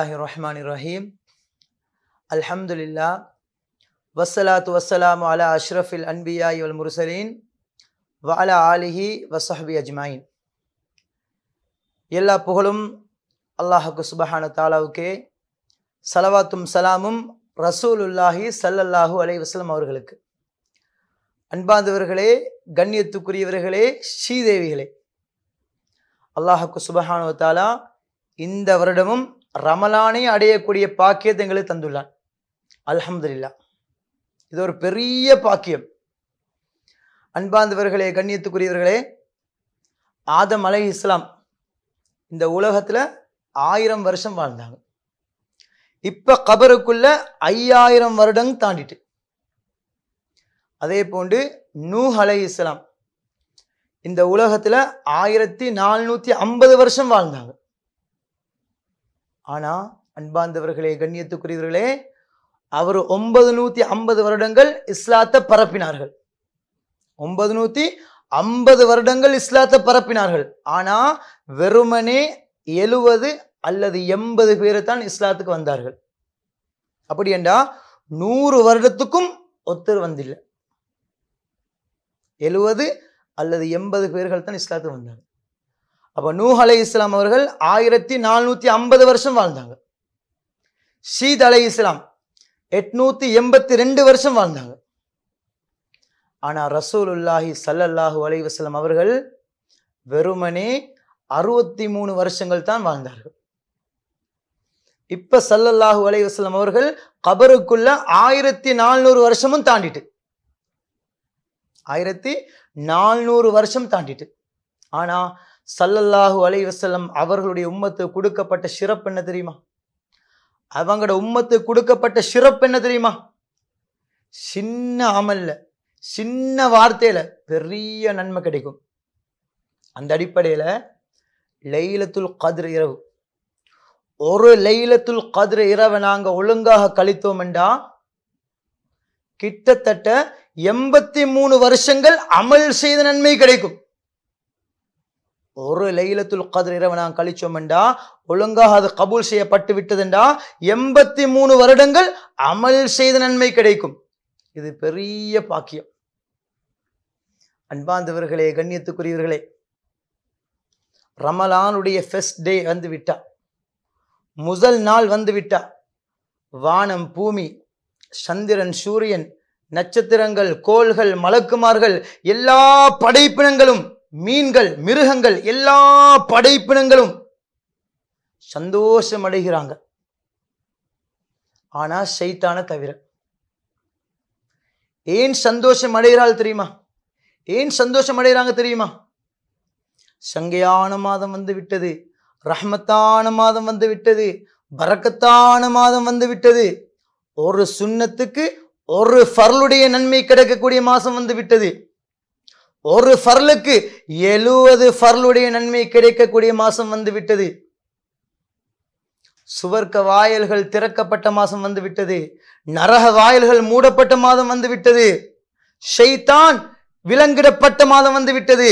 பிஸ்மில்லாஹி ரஹ்மான் ரஹீம் அல்ஹம்துலில்லா வசலாத்து வசலாம் அலா அஷ்ரஃபில் அன்பியா இவல் முருசலீன் வாலா ஆலிஹி வசஹபி அஜ்மாயின் எல்லா புகழும் அல்லாஹுக்கு சுபஹான தாலாவுக்கே சலவாத்தும் சலாமும் ரசூலுல்லாஹி சல்லல்லாஹு அலை வஸ்லம் அவர்களுக்கு அன்பாந்தவர்களே கண்ணியத்துக்குரியவர்களே ஸ்ரீதேவிகளே அல்லாஹுக்கு சுபஹானுவத்தாலா இந்த வருடமும் ரமலானை அடையக்கூடிய பாக்கியத்தை தந்துள்ளார் தந்துள்ளான் அலமதுல்லா இது ஒரு பெரிய பாக்கியம் அன்பாந்தவர்களே கண்ணியத்துக்குரியவர்களே ஆதம் அலை இஸ்லாம் இந்த உலகத்தில் ஆயிரம் வருஷம் வாழ்ந்தாங்க இப்போ கபருக்குள்ள ஐயாயிரம் வருடம் தாண்டிட்டு அதே போன்று நூ அலை இஸ்லாம் இந்த உலகத்தில் ஆயிரத்தி நானூற்றி ஐம்பது வருஷம் வாழ்ந்தாங்க ஆனால் அன்பாந்தவர்களே கண்ணியத்துக்குரியவர்களே அவர் ஒன்பது நூற்றி ஐம்பது வருடங்கள் இஸ்லாத்தை பரப்பினார்கள் ஒன்பது நூற்றி ஐம்பது வருடங்கள் இஸ்லாத்தை பரப்பினார்கள் ஆனால் வெறுமனே எழுவது அல்லது எண்பது பேரை தான் இஸ்லாத்துக்கு வந்தார்கள் அப்படி என்றா நூறு வருடத்துக்கும் ஒத்தர் வந்தில்லை எழுவது அல்லது எண்பது பேர்கள் தான் இஸ்லாத்துக்கு வந்தார்கள் அப்போ நூ அலை இஸ்லாம் அவர்கள் ஆயிரத்தி நானூத்தி ஐம்பது வருஷம் வாழ்ந்தாங்க ஷீத் அலை இஸ்லாம் எட்நூத்தி எண்பத்தி ரெண்டு வருஷம் வாழ்ந்தாங்க ஆனா ரசூலுல்லாஹி சல்லல்லாஹு அலை வஸ்லாம் அவர்கள் வெறுமனே அறுபத்தி மூணு வருஷங்கள் தான் வாழ்ந்தார்கள் இப்ப சல்லல்லாஹு அலை வஸ்லாம் அவர்கள் கபருக்குள்ள ஆயிரத்தி நானூறு வருஷமும் தாண்டிட்டு ஆயிரத்தி நானூறு வருஷம் தாண்டிட்டு ஆனா சல்லல்லாஹு அலை வசல்லம் அவர்களுடைய உம்மத்து கொடுக்கப்பட்ட சிறப்பு என்ன தெரியுமா அவங்களோட உம்மத்து கொடுக்கப்பட்ட சிறப்பு என்ன தெரியுமா சின்ன அமல்ல சின்ன வார்த்தையில் பெரிய நன்மை கிடைக்கும் அந்த அடிப்படையில் லைலத்துல் கதிர இரவு ஒரு லைலத்துல் கதிர இரவை நாங்கள் ஒழுங்காக என்றா கிட்டத்தட்ட எண்பத்தி மூணு வருஷங்கள் அமல் செய்த நன்மை கிடைக்கும் ஒரு லைலத்துல் கதிர் இரவு நான் என்றா ஒழுங்காக அது கபூல் செய்யப்பட்டு விட்டதுண்டா எண்பத்தி மூணு வருடங்கள் அமல் செய்த நன்மை கிடைக்கும் இது பெரிய பாக்கியம் அன்பாந்தவர்களே கண்ணியத்துக்குரியவர்களே ரமலானுடைய ஃபெஸ்ட் டே வந்து விட்டா முதல் நாள் வந்து விட்டா வானம் பூமி சந்திரன் சூரியன் நட்சத்திரங்கள் கோள்கள் மலக்குமார்கள் எல்லா படைப்பினங்களும் மீன்கள் மிருகங்கள் எல்லா படைப்பினங்களும் சந்தோஷம் அடைகிறாங்க ஆனா சைத்தான தவிர ஏன் சந்தோஷம் அடைகிறாள் தெரியுமா ஏன் சந்தோஷம் அடைகிறாங்க தெரியுமா சங்கையான மாதம் வந்து விட்டது ரஹமத்தான மாதம் வந்து விட்டது பறக்கத்தான மாதம் வந்து விட்டது ஒரு சுண்ணத்துக்கு ஒரு ஃபர்லுடைய நன்மை கிடைக்கக்கூடிய மாதம் வந்து விட்டது ஒரு ஃபர்லுக்கு எழுபது ஃபர்லுடைய நன்மை கிடைக்கக்கூடிய மாசம் வந்து விட்டது சுவர்க்க வாயல்கள் திறக்கப்பட்ட மாதம் வந்து விட்டது நரக வாயல்கள் மூடப்பட்ட மாதம் வந்து விட்டது ஷைத்தான் விலங்கிடப்பட்ட மாதம் வந்து விட்டது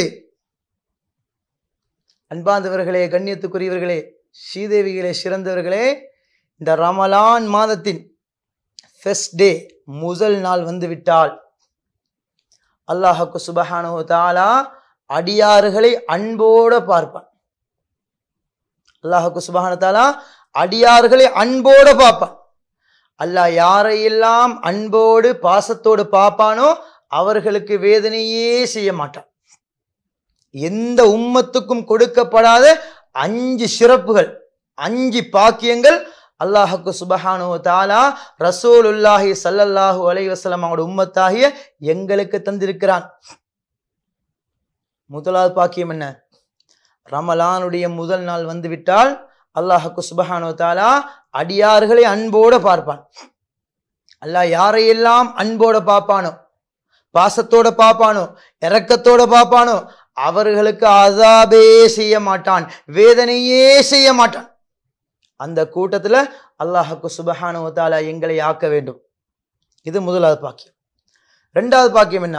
அன்பாந்தவர்களே கண்ணியத்துக்குரியவர்களே ஸ்ரீதேவிகளே சிறந்தவர்களே இந்த ரமலான் மாதத்தின் ஃபெஸ்ட் டே முதல் நாள் வந்துவிட்டால் அல்லாஹக்கு சுபஹானு தாலா அடியாறுகளை அன்போட பார்ப்பான் அல்லாஹக்கு சுபஹானு தாலா அடியார்களை அன்போடு பார்ப்பான் அல்லாஹ் யாரையெல்லாம் அன்போடு பாசத்தோடு பார்ப்பானோ அவர்களுக்கு வேதனையே செய்ய மாட்டான் எந்த உம்மத்துக்கும் கொடுக்கப்படாத அஞ்சு சிறப்புகள் அஞ்சு பாக்கியங்கள் அல்லாஹுக்கு சுபஹானு தாலா ரசூல் உல்லாஹி சல்லல்லாஹூ அலை அவங்களோட உம்மத்தாகிய எங்களுக்கு தந்திருக்கிறான் முதலாவது பாக்கியம் என்ன ரமலானுடைய முதல் நாள் வந்துவிட்டால் அல்லாஹுக்கு சுபஹானு தாலா அடியார்களை அன்போட பார்ப்பான் அல்லாஹ் யாரையெல்லாம் அன்போட பார்ப்பானோ பாசத்தோட பார்ப்பானோ இறக்கத்தோட பார்ப்பானோ அவர்களுக்கு அதாபே செய்ய மாட்டான் வேதனையே செய்ய மாட்டான் அந்த கூட்டத்தில் அல்லாஹுக்கு சுபஹானுவத்தால எங்களை ஆக்க வேண்டும் இது முதலாவது பாக்கியம் ரெண்டாவது பாக்கியம் என்ன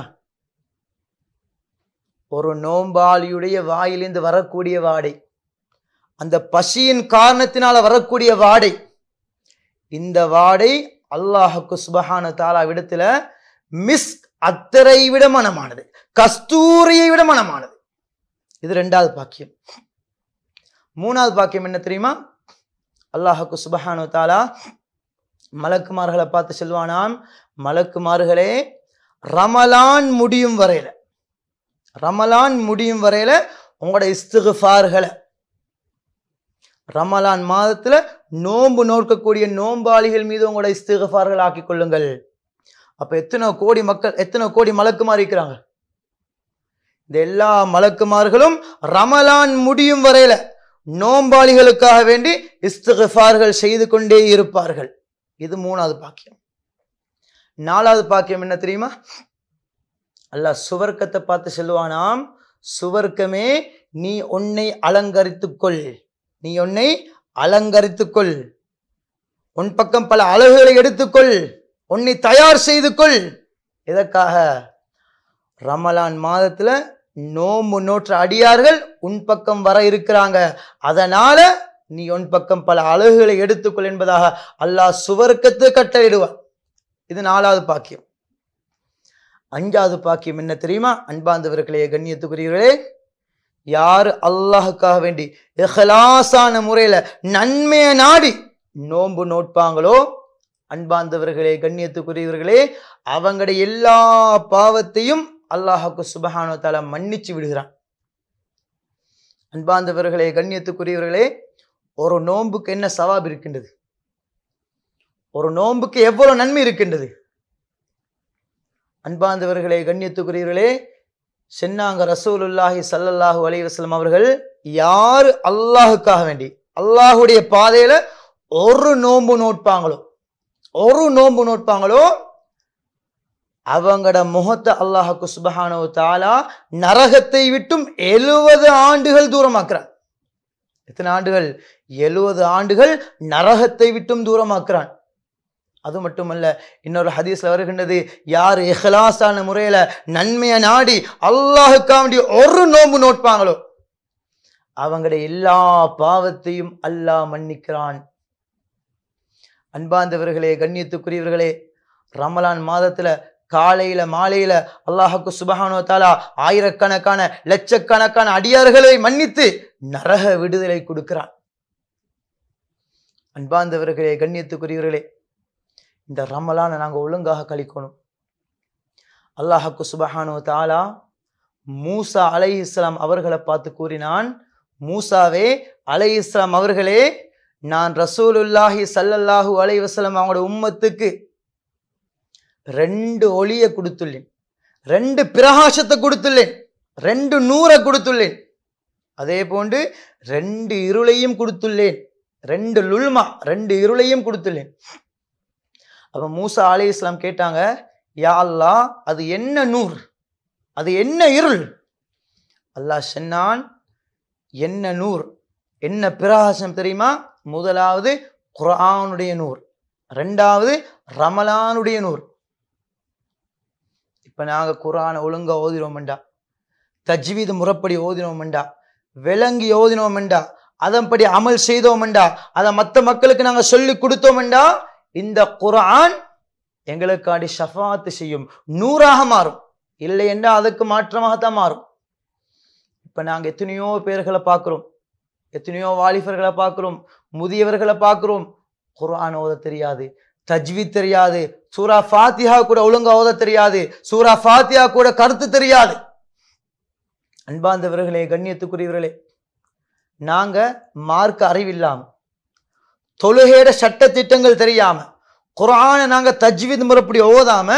ஒரு நோம்பாளியுடைய வாயிலிருந்து வரக்கூடிய வாடை அந்த பசியின் காரணத்தினால வரக்கூடிய வாடை இந்த வாடை அல்லாஹுக்கு சுபஹான தாலா விடத்துல மிஸ் அத்தரை விட மனமானது கஸ்தூரியை விட மனமானது இது ரெண்டாவது பாக்கியம் மூணாவது பாக்கியம் என்ன தெரியுமா அல்லாஹுக்கு சுபஹானு தாலா மலக்குமார்களை பார்த்து செல்வானாம் மலக்குமார்களே ரமலான் முடியும் வரையில ரமலான் முடியும் வரையில உங்களோட இஸ்துகுஃபார்களை ரமலான் மாதத்துல நோன்பு நோக்கக்கூடிய நோம்பாளிகள் மீது உங்களோட இஸ்துகுஃபார்கள் ஆக்கி கொள்ளுங்கள் அப்ப எத்தனை கோடி மக்கள் எத்தனை கோடி மலக்குமார் இருக்கிறாங்க இந்த எல்லா மலக்குமார்களும் ரமலான் முடியும் வரையில நோம்பாளிகளுக்காக வேண்டி இஸ்துகார்கள் செய்து கொண்டே இருப்பார்கள் இது மூணாவது பாக்கியம் நாலாவது பாக்கியம் என்ன தெரியுமா அல்ல சுவர்க்கத்தை பார்த்து சொல்லுவானாம் சுவர்க்கமே நீ உன்னை அலங்கரித்துக்கொள் நீ உன்னை அலங்கரித்துக்கொள் உன் பக்கம் பல அழகுகளை எடுத்துக்கொள் உன்னை தயார் செய்து கொள் எதற்காக ரமலான் மாதத்தில் நோம்பு நோற்ற அடியார்கள் உன் பக்கம் வர இருக்கிறாங்க அதனால நீ உன் பக்கம் பல அழகுகளை எடுத்துக்கொள் என்பதாக அல்லாஹ் சுவர்க்கத்து கட்டளிடுவான் இது நாலாவது பாக்கியம் அஞ்சாவது பாக்கியம் என்ன தெரியுமா அன்பாந்தவர்களே கண்ணியத்துக்குரியவர்களே யார் அல்லாஹுக்காக வேண்டி எஹலாசான முறையில நன்மையை நாடி நோன்பு நோட்பாங்களோ அன்பாந்தவர்களே கண்ணியத்துக்குரியவர்களே அவங்களுடைய எல்லா பாவத்தையும் அல்லாஹுக்கு சுபஹானோ தாலா மன்னிச்சு விடுகிறான் அன்பாந்தவர்களே கண்ணியத்துக்குரியவர்களே ஒரு நோன்புக்கு என்ன சவாப் இருக்கின்றது ஒரு நோன்புக்கு எவ்வளவு நன்மை இருக்கின்றது அன்பாந்தவர்களே கண்ணியத்துக்குரியவர்களே சென்னாங்க ரசூலுல்லாஹி சல்லல்லாஹூ அலைவாஸ்லம் அவர்கள் யாரு அல்லாஹுக்காக வேண்டி அல்லாஹுடைய பாதையில ஒரு நோன்பு நோட்பாங்களோ ஒரு நோன்பு நோட்பாங்களோ அவங்களோட முகத்தை அல்லாஹ் குஸ்பஹானோ தாலா நரகத்தை விட்டும் எழுபது ஆண்டுகள் தூரமாக்குறான் எத்தனை ஆண்டுகள் எழுபது ஆண்டுகள் நரகத்தை விட்டும் தூரமாக்குறான் அது மட்டுமல்ல இன்னொரு ஹதீஸ்ல வருகின்றது யார் எஹலாசான முறையில நன்மையை நாடி அல்லாஹுக்கா வேண்டிய ஒரு நோம்பு நோட்பாங்களோ அவங்கட எல்லா பாவத்தையும் அல்லாஹ் மன்னிக்கிறான் அன்பாந்தவர்களே கண்ணியத்துக்குரியவர்களே ரமலான் மாதத்துல காலையில மாலையில அல்லாஹுக்கு சுபஹானோ தாலா ஆயிரக்கணக்கான லட்சக்கணக்கான அடியார்களை மன்னித்து நரக விடுதலை கொடுக்கிறான் அன்பாந்தவர்களே கண்ணியத்துக்குரியவர்களே இந்த ரமலான நாங்கள் ஒழுங்காக கழிக்கணும் அல்லாஹக்கு சுபஹானோ தாலா மூசா அலை இஸ்லாம் அவர்களை பார்த்து கூறினான் மூசாவே அலை இஸ்லாம் அவர்களே நான் ரசூலுல்லாஹி சல்லல்லாஹூ அலை வசலம் அவங்களோட உம்மத்துக்கு ரெண்டு ஒளியை கொடுத்துள்ளேன் ரெண்டு பிரகாசத்தை கொடுத்துள்ளேன் ரெண்டு நூறை கொடுத்துள்ளேன் அதே போன்று ரெண்டு இருளையும் கொடுத்துள்ளேன் ரெண்டு லுல்மா ரெண்டு இருளையும் கொடுத்துள்ளேன் அப்போ மூசா அலி இஸ்லாம் கேட்டாங்க யா அது என்ன நூர் அது என்ன இருள் அல்லாஹ் சென்னான் என்ன நூர் என்ன பிரகாசம் தெரியுமா முதலாவது குரானுடைய நூர் ரெண்டாவது ரமலானுடைய நூர் இப்போ நாங்கள் குரான ஒழுங்காக ஓதினோமெண்டா தஜ்வீது முறைப்படி ஓதினோமெண்டா விளங்கி ஓதினோமெண்டா அதன்படி அமல் செய்தோமெண்டா அதை மற்ற மக்களுக்கு நாங்கள் சொல்லி கொடுத்தோமெண்டா இந்த குரான் எங்களுக்காடி ஷஃபாத்து செய்யும் நூறாக மாறும் இல்லை என்றால் அதுக்கு மாற்றமாகத்தான் மாறும் இப்போ நாங்கள் எத்தனையோ பேர்களை பார்க்குறோம் எத்தனையோ வாலிபர்களை பார்க்குறோம் முதியவர்களை பார்க்குறோம் குரான் ஓத தெரியாது தஜ்வி தெரியாது சூரா ஃபாத்தியா கூட ஒழுங்கு ஓத தெரியாது சூரா ஃபாத்தியா கூட கருத்து தெரியாது அன்பாந்தவர்களே கண்ணியத்துக்குரியவர்களே நாங்க மார்க்க அறிவில்லாம தொழுகேட சட்ட திட்டங்கள் தெரியாம குரானை நாங்க தஜ்வித் முறைப்படி ஓதாம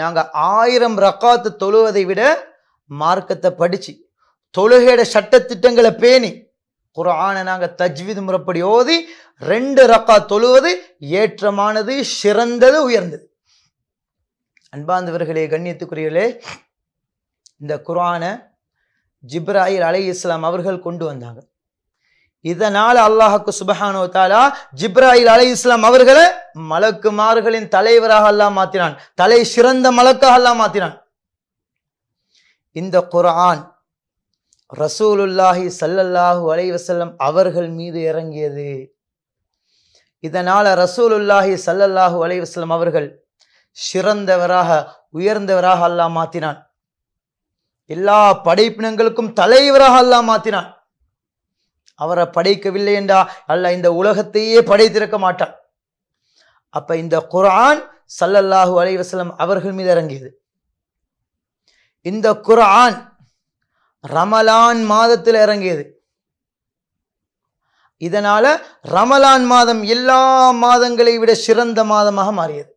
நாங்க ஆயிரம் ரக்காத்து தொழுவதை விட மார்க்கத்தை படிச்சு தொழுகேட சட்ட திட்டங்களை பேணி குரானை நாங்கள் தஜ்வித் முறைப்படி ஓதி ரெண்டு ரக்கா தொழுவது ஏற்றமானது சிறந்தது உயர்ந்தது அன்பாந்தவர்களே கண்ணியத்துக்குரியலே இந்த குரானை ஜிப்ராயில் அலை இஸ்லாம் அவர்கள் கொண்டு வந்தாங்க இதனால் அல்லாஹுக்கு சுபஹானோ தாலா ஜிப்ராயில் அலை இஸ்லாம் அவர்களை மலக்குமார்களின் தலைவராக அல்லா மாத்தினான் தலை சிறந்த மலக்காக அல்லா மாத்தினான் இந்த குரான் ரசூலுல்லாஹி சல்லல்லாஹு அலைவசல்லம் அவர்கள் மீது இறங்கியது இதனால் ரசூலுல்லாஹி சல்லல்லாஹு அலைவசல்லம் அவர்கள் சிறந்தவராக உயர்ந்தவராக அல்லாஹ் மாத்தினான் எல்லா படைப்பினங்களுக்கும் தலைவராக அல்லாஹ் மாத்தினான் அவரை படைக்கவில்லை என்றா அல்ல இந்த உலகத்தையே படைத்திருக்க மாட்டான் அப்ப இந்த குரான் சல்லல்லாஹு அலைவசலம் அவர்கள் மீது இறங்கியது இந்த குரான் ரமலான் மாதத்தில் இறங்கியது இதனால ரமலான் மாதம் எல்லா மாதங்களை விட சிறந்த மாதமாக மாறியது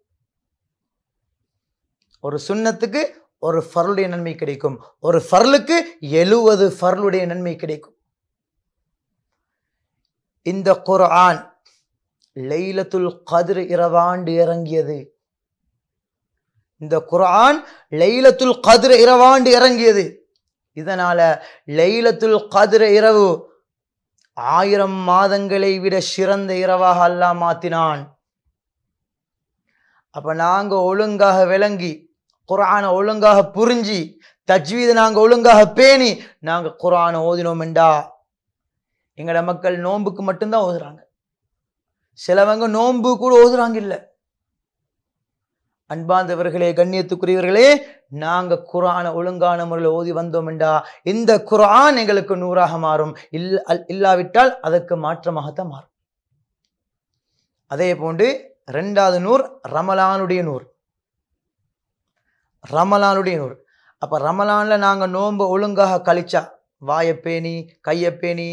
ஒரு சுண்ணத்துக்கு ஒரு ஃபருளுடைய நன்மை கிடைக்கும் ஒரு ஃபர்லுக்கு எழுவது ஃபர்லுடைய நன்மை கிடைக்கும் இந்த குர்ஆன் லைலத்துல் கதிர் இரவாண்டு இறங்கியது இந்த குர்ஆன் லைலத்துல் கதிர் இரவாண்டு இறங்கியது இதனால் லைலத்துல் கதிர இரவு ஆயிரம் மாதங்களை விட சிறந்த இரவாக அல்லா மாத்தினான் அப்போ நாங்கள் ஒழுங்காக விளங்கி குரானை ஒழுங்காக புரிஞ்சு தஜ்வீதை நாங்கள் ஒழுங்காக பேணி நாங்கள் குரானை என்றா எங்களோட மக்கள் நோன்புக்கு மட்டும்தான் ஓதுறாங்க சிலவங்க நோன்பு கூட ஓதுறாங்க இல்லை அன்பாந்தவர்களே கண்ணியத்துக்குரியவர்களே நாங்கள் குரானை ஒழுங்கான முறையில் ஓதி வந்தோம் என்றா இந்த குரான் எங்களுக்கு நூறாக மாறும் இல் இல்லாவிட்டால் அதற்கு மாற்றமாகத்தான் மாறும் அதே போன்று ரெண்டாவது நூர் ரமலானுடைய நூர் ரமலானுடைய நூர் அப்போ ரமலானில் நாங்கள் நோன்பு ஒழுங்காக கழிச்சா வாயப்பேணி கையப்பேணி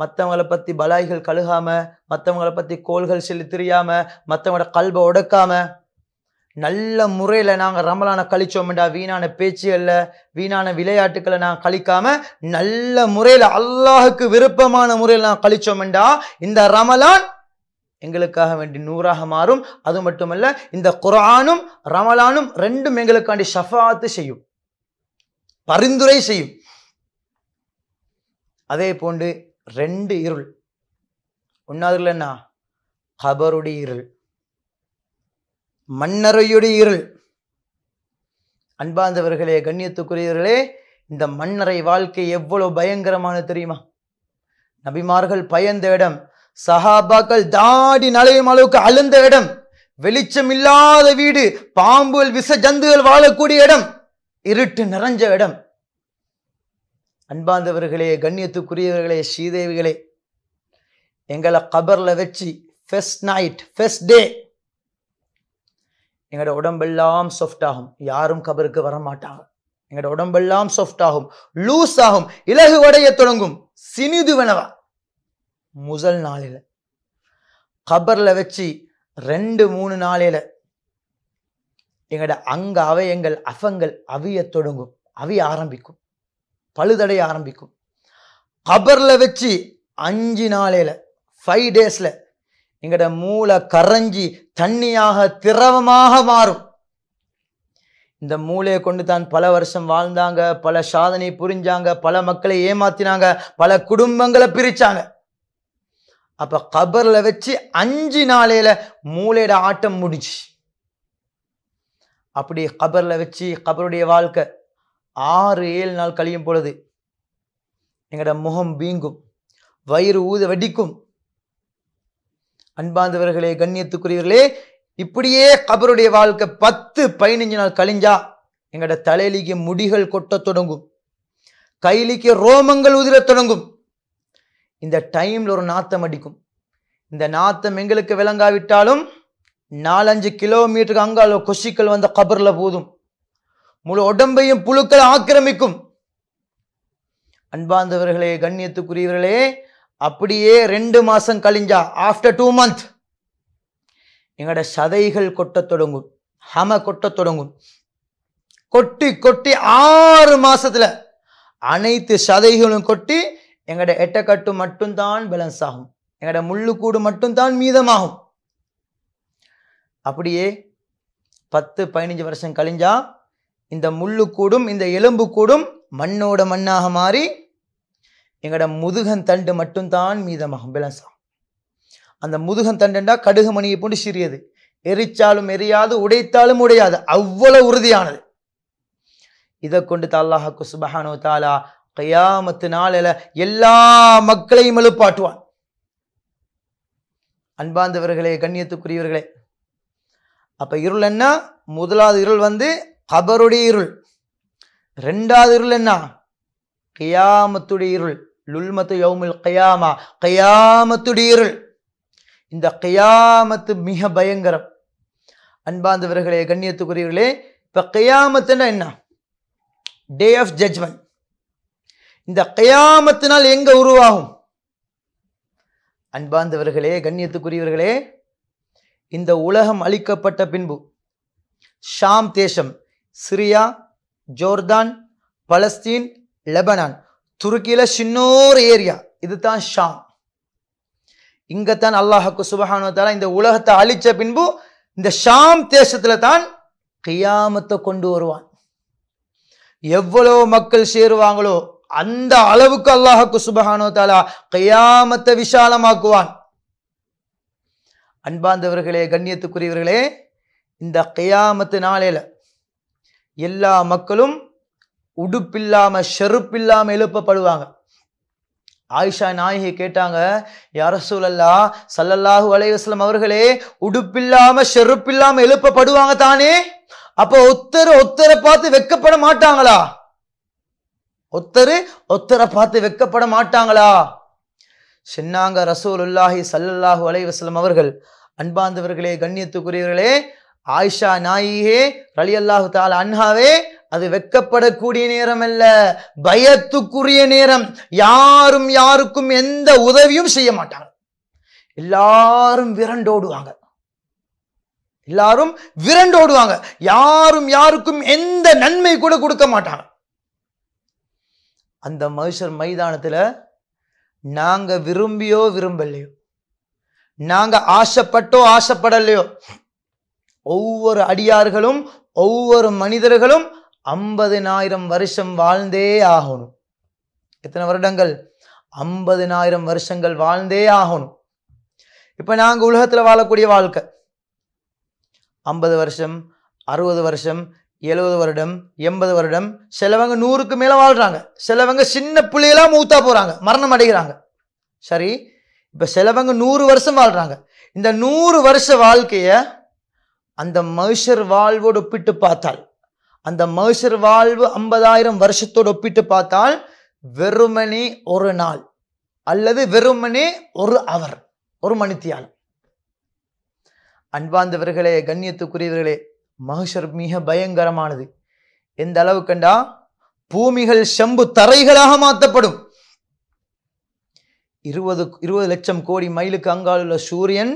மற்றவங்களை பற்றி பலாய்கள் கழுகாமல் மற்றவங்களை பற்றி கோள்கள் செல்லி தெரியாம மற்றவங்களோட கல்வை உடக்காமல் நல்ல முறையில் நாங்கள் ரமலான கழிச்சோம்டா வீணான பேச்சுகளில் வீணான விளையாட்டுக்களை நான் கழிக்காம நல்ல முறையில் அல்லாஹுக்கு விருப்பமான முறையில் நான் கழிச்சோம்டா இந்த ரமலான் எங்களுக்காக வேண்டி நூறாக மாறும் அது மட்டுமல்ல இந்த குரானும் ரமலானும் ரெண்டும் எங்களுக்காண்டி ஷஃபாத்து செய்யும் பரிந்துரை செய்யும் அதே போன்று ரெண்டு இருள் ஒன்றாவதுலன்னா கபருடைய இருள் மன்னரையுடைய இருள் அன்பாந்தவர்களே கண்ணியத்துக்குரியவர்களே இந்த மன்னரை வாழ்க்கை எவ்வளோ பயங்கரமானது தெரியுமா நபிமார்கள் பயந்த இடம் சஹாபாக்கள் தாடி நலையும் அளவுக்கு அழுந்த இடம் வெளிச்சம் இல்லாத வீடு பாம்புகள் விச ஜந்துகள் வாழக்கூடிய இடம் இருட்டு நிறைஞ்ச இடம் அன்பாந்தவர்களே கண்ணியத்துக்குரியவர்களே ஸ்ரீதேவிகளே எங்களை கபரில் வச்சு ஃபெஸ்ட் நைட் ஃபெஸ்ட் டே எங்களோட உடம்பெல்லாம் சாஃப்ட் ஆகும் யாரும் கபருக்கு வர மாட்டாங்க எங்களோட உடம்பெல்லாம் சாஃப்ட் ஆகும் லூஸ் ஆகும் இலகு வடைய தொடங்கும் சினிதுவனவா முதல் நாளில் கபரில் வச்சு ரெண்டு மூணு நாளையில் எங்களோட அங்க அவயங்கள் அஃபங்கள் அவிய தொடங்கும் அவிய ஆரம்பிக்கும் பழுதடைய ஆரம்பிக்கும் கபரில் வச்சு அஞ்சு நாளையில் ஃபைவ் டேஸில் எங்களோட மூளை கரைஞ்சி தண்ணியாக திரவமாக மாறும் இந்த மூளையை கொண்டு தான் பல வருஷம் வாழ்ந்தாங்க பல சாதனை புரிஞ்சாங்க பல மக்களை ஏமாத்தினாங்க பல குடும்பங்களை பிரிச்சாங்க அப்போ கபரில் வச்சு அஞ்சு நாளையில் மூளையோட ஆட்டம் முடிச்சு அப்படி கபரில் வச்சு கபருடைய வாழ்க்கை ஆறு ஏழு நாள் கழியும் பொழுது எங்களோட முகம் வீங்கும் வயிறு ஊத வெடிக்கும் அன்பாந்தவர்களே கண்ணியத்துக்குரியவர்களே இப்படியே கபருடைய வாழ்க்கை பத்து பதினஞ்சு நாள் கழிஞ்சா எங்களோட தலையிலிக்கு முடிகள் கொட்ட தொடங்கும் கைலிக்கு ரோமங்கள் உதிர தொடங்கும் இந்த டைமில் ஒரு நாத்தம் அடிக்கும் இந்த நாத்தம் எங்களுக்கு விளங்காவிட்டாலும் நாலஞ்சு கிலோமீட்டருக்கு அங்கால கொசிக்கள் வந்த கபரில் போதும் முழு உடம்பையும் புழுக்கள் ஆக்கிரமிக்கும் அன்பாந்தவர்களே கண்ணியத்துக்குரியவர்களே அப்படியே ரெண்டு மாதம் கழிஞ்சா ஆஃப்டர் டூ மந்த் எங்களோட சதைகள் கொட்டத் தொடங்கும் ஹம கொட்டத் தொடங்கும் கொட்டி கொட்டி ஆறு மாசத்துல அனைத்து சதைகளும் கொட்டி எங்களோட எட்டக்கட்டு மட்டும்தான் பேலன்ஸ் ஆகும் எங்களோட முள்ளுக்கூடு மட்டும்தான் மீதமாகும் அப்படியே பத்து பதினஞ்சு வருஷம் கழிஞ்சா இந்த முள்ளுக்கூடும் இந்த எலும்பு கூடும் மண்ணோட மண்ணாக மாறி எங்களோட முதுகன் தண்டு மட்டும்தான் மீதமாகும் பிளசம் அந்த முதுகன் தண்டுண்டா கடுகு மணியை போட்டு சிறியது எரிச்சாலும் எரியாது உடைத்தாலும் உடையாது அவ்வளவு உறுதியானது இதை கொண்டு தல்லாஹாக்கு சுபஹானோ தாலா கையாமத்து நாளில் எல்லா மக்களையும் எழுப்பாட்டுவான் அன்பாந்தவர்களே கண்ணியத்துக்குரியவர்களே அப்போ இருள் என்ன முதலாவது இருள் வந்து கபருடைய இருள் ரெண்டாவது இருள் என்ன கியாமத்துடைய இருள் லுல்மத்து யோமில் கயாமா கயாமத்துடைய இந்த கயாமத்து மிக பயங்கரம் அன்பாந்தவர்களே கண்ணியத்துக்குரியவர்களே இப்போ கயாமத்துனா என்ன டே ஆஃப் ஜட்ஜ்மெண்ட் இந்த கயாமத்தினால் எங்கே உருவாகும் அன்பாந்தவர்களே கண்ணியத்துக்குரியவர்களே இந்த உலகம் அழிக்கப்பட்ட பின்பு ஷாம் தேசம் சிரியா ஜோர்தான் பலஸ்தீன் லெபனான் துருக்கியில் சின்னோர் ஏரியா இதுதான் ஷாம் இங்கத்தான் அல்லாஹாக்கு சுபஹானுவத்தால இந்த உலகத்தை அழிச்ச பின்பு இந்த ஷாம் தேசத்துல தான் கியாமத்தை கொண்டு வருவான் எவ்வளோ மக்கள் சேருவாங்களோ அந்த அளவுக்கு அல்லாஹாக்கு சுபஹானுவத்தாலா கியாமத்தை விசாலமாக்குவான் அன்பாந்தவர்களே கண்ணியத்துக்குரியவர்களே இந்த கியாமத்து நாளையில் எல்லா மக்களும் உடுப்பில்லாம செருப்பில்லாம எழுப்பப்படுவாங்க ஆயிஷா நாயகி கேட்டாங்க யார சூழல்லா சல்லல்லாஹு அலைவாஸ்லம் அவர்களே உடுப்பில்லாம செருப்பில்லாம எழுப்பப்படுவாங்க தானே அப்போ ஒத்தர் ஒத்தரை பார்த்து வெக்கப்பட மாட்டாங்களா ஒத்தரு ஒத்தரை பார்த்து வெக்கப்பட மாட்டாங்களா சின்னாங்க ரசூல் உல்லாஹி சல்லல்லாஹு அலைவாஸ்லம் அவர்கள் அன்பாந்தவர்களே கண்ணியத்துக்குரியவர்களே ஆயிஷா நாயிகே ரலி அல்லாஹு தால அன்ஹாவே அது வெக்கப்படக்கூடிய நேரம் அல்ல பயத்துக்குரிய நேரம் யாரும் யாருக்கும் எந்த உதவியும் செய்ய மாட்டாங்க எல்லாரும் விரண்டோடுவாங்க எல்லாரும் விரண்டோடுவாங்க யாரும் யாருக்கும் எந்த நன்மை கூட கொடுக்க மாட்டாங்க அந்த மகிஷர் மைதானத்தில் நாங்க விரும்பியோ விரும்பலையோ நாங்க ஆசைப்பட்டோ ஆசைப்படலையோ ஒவ்வொரு அடியார்களும் ஒவ்வொரு மனிதர்களும் ஐம்பதினாயிரம் வருஷம் வாழ்ந்தே ஆகணும் எத்தனை வருடங்கள் ஐம்பதினாயிரம் வருஷங்கள் வாழ்ந்தே ஆகணும் இப்போ நாங்கள் உலகத்தில் வாழக்கூடிய வாழ்க்கை ஐம்பது வருஷம் அறுபது வருஷம் எழுபது வருடம் எண்பது வருடம் சிலவங்க நூறுக்கு மேலே வாழ்கிறாங்க சிலவங்க சின்ன பிள்ளையெல்லாம் மூத்தா போகிறாங்க மரணம் அடைகிறாங்க சரி இப்போ சிலவங்க நூறு வருஷம் வாழ்கிறாங்க இந்த நூறு வருஷ வாழ்க்கையை அந்த மனுஷர் வாழ்வோடு ஒப்பிட்டு பார்த்தால் அந்த மேஷர் வாழ்வு ஐம்பதாயிரம் வருஷத்தோடு ஒப்பிட்டு பார்த்தால் வெறுமனே ஒரு நாள் அல்லது வெறுமனே ஒரு அவர் ஒரு மணித்தியாலம் அன்பாந்தவர்களே கண்ணியத்துக்குரியவர்களே மகஷர் மிக பயங்கரமானது எந்த அளவு கண்டா பூமிகள் செம்பு தரைகளாக மாற்றப்படும் இருபது இருபது லட்சம் கோடி மைலுக்கு அங்காலுள்ள சூரியன்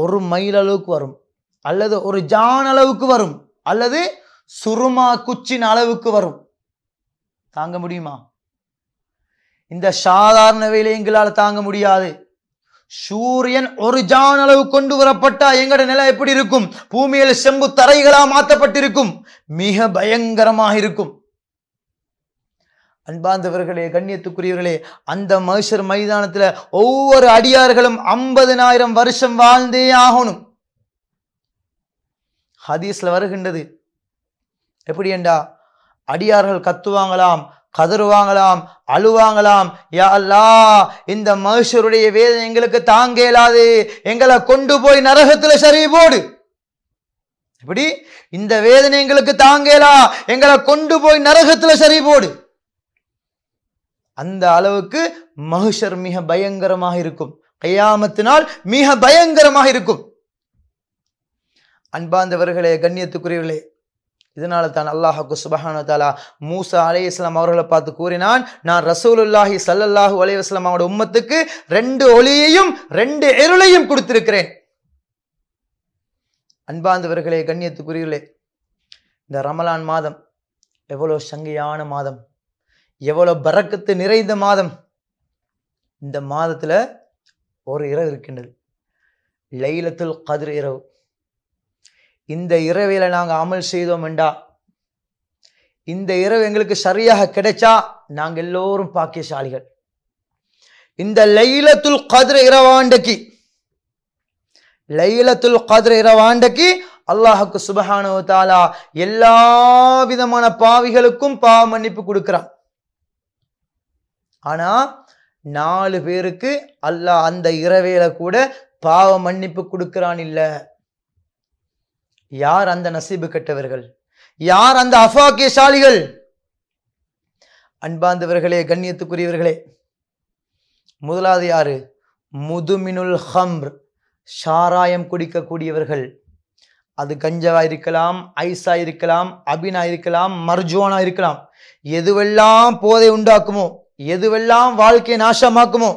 ஒரு மைல் அளவுக்கு வரும் அல்லது ஒரு ஜான் அளவுக்கு வரும் அல்லது சுருமா குச்சின் அளவுக்கு வரும் தாங்க முடியுமா இந்த சாதாரண வேலை எங்களால் தாங்க முடியாது சூரியன் ஒரு ஜான் அளவு கொண்டு வரப்பட்டா எங்கட நிலை எப்படி இருக்கும் பூமியில் செம்பு தரைகளா மாற்றப்பட்டிருக்கும் மிக பயங்கரமாக இருக்கும் அன்பாந்தவர்களே கண்ணியத்துக்குரியவர்களே அந்த மகிஷர் மைதானத்தில் ஒவ்வொரு அடியார்களும் ஐம்பது வருஷம் வாழ்ந்தே ஆகணும் ஹதீஸில் வருகின்றது எப்படி என்றா அடியார்கள் கத்துவாங்களாம் கதறுவாங்களாம் அழுவாங்களாம் யா அல்லா இந்த மனுஷருடைய வேதனை எங்களுக்கு தாங்க இயலாது எங்களை கொண்டு போய் நரகத்தில் சரி போடு எப்படி இந்த வேதனை எங்களுக்கு தாங்கலா எங்களை கொண்டு போய் நரகத்தில் சரி போடு அந்த அளவுக்கு மகிஷர் மிக பயங்கரமாக இருக்கும் கையாமத்தினால் மிக பயங்கரமாக இருக்கும் அன்பாந்தவர்களே கண்ணியத்துக்குரியவர்களே இதனால தான் அல்லாஹாக்கு சுபஹான தாலா மூசா அலே இஸ்லாம் அவர்களை பார்த்து கூறினான் நான் ரசூலுல்லாஹி சல்லல்லாஹூ அலே இஸ்லாம் அவனோட உம்மத்துக்கு ரெண்டு ஒளியையும் ரெண்டு எருளையும் கொடுத்திருக்கிறேன் அன்பாந்தவர்களே கண்ணியத்துக்குரியவர்களே இந்த ரமலான் மாதம் எவ்வளோ சங்கையான மாதம் எவ்வளோ பறக்கத்து நிறைந்த மாதம் இந்த மாதத்தில் ஒரு இரவு இருக்கின்றது லைலத்துல் கதிர் இரவு இந்த இரவையில் நாங்கள் அமல் செய்தோம் என்றா இந்த இரவு எங்களுக்கு சரியாக கிடைச்சா நாங்கள் எல்லோரும் பாக்கியசாலிகள் இந்த லைலத்துல் கதிர இரவாண்டக்கு லைலத்துல் கதிர இரவாண்டக்கு அல்லாஹுக்கு சுபஹானு தாலா எல்லா விதமான பாவிகளுக்கும் பாவ மன்னிப்பு கொடுக்கிறான் ஆனா நாலு பேருக்கு அல்லாஹ் அந்த இரவையில கூட பாவ மன்னிப்பு கொடுக்கிறான் இல்லை யார் அந்த நசீபு கெட்டவர்கள் யார் அந்த அஃபாக்கியசாலிகள் அன்பாந்தவர்களே கண்ணியத்துக்குரியவர்களே முதலாவது யாரு முதுமினுல் ஹம்ர் சாராயம் குடிக்கக்கூடியவர்கள் அது கஞ்சவா இருக்கலாம் ஐஸா இருக்கலாம் அபினா இருக்கலாம் மர்ஜுவானா இருக்கலாம் எதுவெல்லாம் போதை உண்டாக்குமோ எதுவெல்லாம் வாழ்க்கையை நாசமாக்குமோ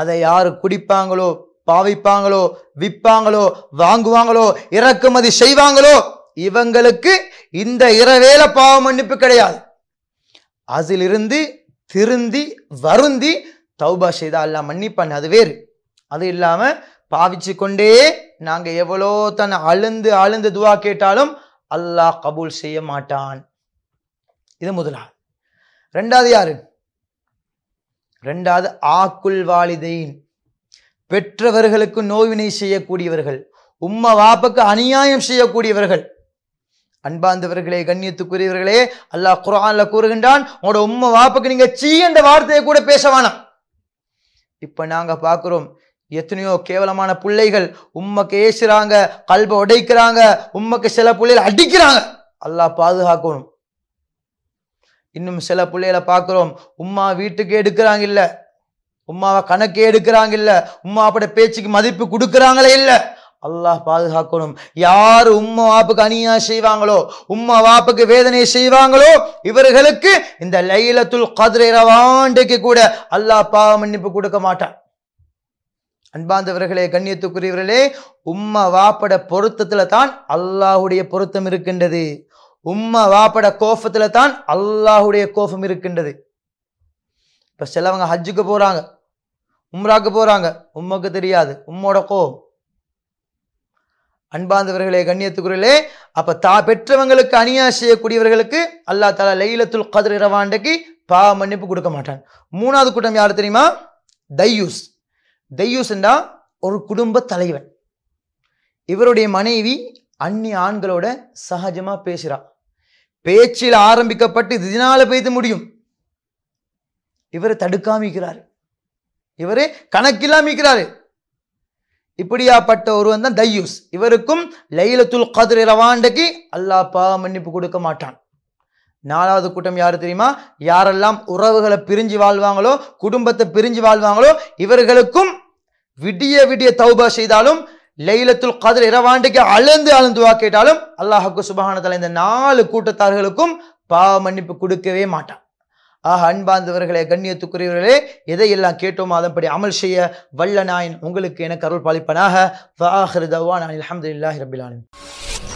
அதை யார் குடிப்பாங்களோ பாவிப்பாங்களோ விற்பாங்களோ வாங்குவாங்களோ இறக்குமதி செய்வாங்களோ இவங்களுக்கு இந்த இரவேல பாவ மன்னிப்பு கிடையாது அதிலிருந்து திருந்தி வருந்தி தௌபா செய்தா எல்லாம் மன்னிப்பான் அது வேறு அது இல்லாமல் பாவிச்சு கொண்டே நாங்கள் எவ்வளோ தன் அழுந்து அழுந்து துவா கேட்டாலும் அல்லாஹ் கபூல் செய்ய மாட்டான் இது முதலா ரெண்டாவது யாரு ரெண்டாவது ஆக்குல் வாலிதையின் பெற்றவர்களுக்கு நோவினை செய்யக்கூடியவர்கள் உம்மா வாப்புக்கு அநியாயம் செய்யக்கூடியவர்கள் அன்பாந்தவர்களே கண்ணியத்துக்குரியவர்களே அல்லாஹ் குரான்ல கூறுகின்றான் உங்களோட உம்மை வாப்புக்கு நீங்க சீ என்ற வார்த்தையை கூட பேசவானா இப்ப நாங்க பாக்குறோம் எத்தனையோ கேவலமான பிள்ளைகள் உம்மக்கு ஏசுறாங்க கல்பை உடைக்கிறாங்க உம்மக்கு சில பிள்ளைகள் அடிக்கிறாங்க அல்லாஹ் பாதுகாக்கணும் இன்னும் சில பிள்ளைகளை பார்க்குறோம் உம்மா வீட்டுக்கு எடுக்கிறாங்க இல்லை உம்மாவை கணக்கே எடுக்கிறாங்க உமா அப்படி பேச்சுக்கு மதிப்பு கொடுக்குறாங்களே இல்லை அல்லாஹ் பாதுகாக்கணும் யார் உம்மா வாப்புக்கு அணியா செய்வாங்களோ உம்மா வாப்புக்கு வேதனை செய்வாங்களோ இவர்களுக்கு இந்த லைலத்துல் கதிரை இரவாண்டுக்கு கூட அல்லாஹ் பாவ மன்னிப்பு கொடுக்க மாட்டான் அன்பாந்தவர்களே கண்ணியத்துக்குரியவர்களே உம்மா வாப்பட பொருத்தத்தில் தான் அல்லாஹுடைய பொருத்தம் இருக்கின்றது உம்மா வாப்பட கோபத்தில் தான் அல்லாஹுடைய கோபம் இருக்கின்றது இப்போ சிலவங்க ஹஜ்ஜுக்கு போகிறாங்க உம்ராக்கு போகிறாங்க உம்முக்கு தெரியாது உம்மோட கோம் அன்பாந்தவர்களே கண்ணியத்துக்குரலே அப்போ தா பெற்றவங்களுக்கு அணியா செய்யக்கூடியவர்களுக்கு அல்லா தாலா லைலத்துல் கதிர் இரவாண்டைக்கு பா மன்னிப்பு கொடுக்க மாட்டான் மூணாவது கூட்டம் யார் தெரியுமா தையூஸ் தையூஸ்ண்டா ஒரு குடும்ப தலைவன் இவருடைய மனைவி அந்நி ஆண்களோட சகஜமாக பேசுகிறா பேச்சில் ஆரம்பிக்கப்பட்டு இதனால் பெய்து முடியும் இவரை தடுக்காமிக்கிறார் இவர் கணக்கில்லாம் மீக்கிறாரு இப்படியாப்பட்ட ஒருவன் தான் தையூஸ் இவருக்கும் லைலத்துல் கதிர் ரவாண்டக்கு அல்லாப்பா மன்னிப்பு கொடுக்க மாட்டான் நாலாவது கூட்டம் யார் தெரியுமா யாரெல்லாம் உறவுகளை பிரிஞ்சு வாழ்வாங்களோ குடும்பத்தை பிரிஞ்சு வாழ்வாங்களோ இவர்களுக்கும் விடிய விடிய தௌபா செய்தாலும் லைலத்துல் கதிர் இரவாண்டைக்கு அழுந்து அழுந்து வா கேட்டாலும் அல்லாஹக்கு சுபஹானத்தில் இந்த நாலு கூட்டத்தார்களுக்கும் பாவ மன்னிப்பு கொடுக்கவே மாட்டான் ஆக அன்பார்ந்தவர்களே கண்ணியத்துக்குரியவர்களே எதையெல்லாம் கேட்டோமோ அதன்படி அமல் செய்ய வல்ல நாயின் உங்களுக்கு என கருள் பாலிப்பனாக அஹமதுல்லாஹி ரபிலானின்